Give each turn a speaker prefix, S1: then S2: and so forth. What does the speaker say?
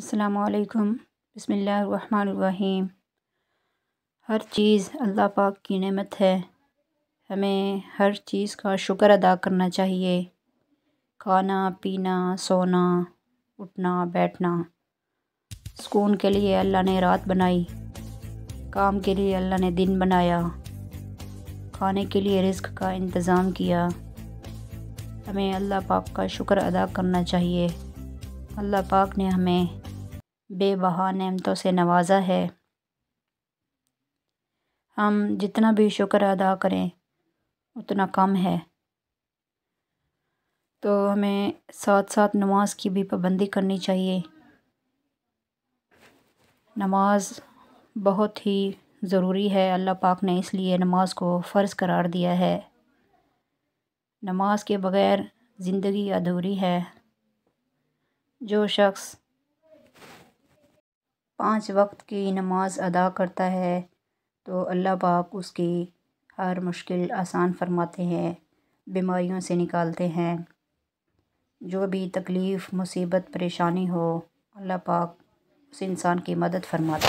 S1: السلام علیکم بسم اللہ الرحمن الرحیم ہر چیز اللہ پاک کی نعمت ہے ہمیں ہر چیز کا شکر ادا کرنا چاہیے کھانا پینا سونا اٹھنا بیٹھنا سکون کے لیے اللہ نے رات بنائی کام کے لیے اللہ نے دن بنایا کھانے کے لیے رزق کا انتظام کیا ہمیں اللہ پاک کا شکر ادا کرنا چاہیے اللہ پاک نے ہمیں بے بہا نعمتوں سے نوازا ہے ہم جتنا بھی شکر ادا کریں اتنا کم ہے تو ہمیں ساتھ ساتھ نماز کی بھی پابندی کرنی چاہیے نماز بہت ہی ضروری ہے اللہ پاک نے اس لیے نماز کو فرض قرار دیا ہے نماز کے بغیر زندگی ادھوری ہے جو شخص پانچ وقت کی نماز ادا کرتا ہے تو اللہ پاک اس کی ہر مشکل آسان فرماتے ہیں بیماریوں سے نکالتے ہیں جو بھی تکلیف مصیبت پریشانی ہو اللہ پاک اس انسان کی مدد فرماتے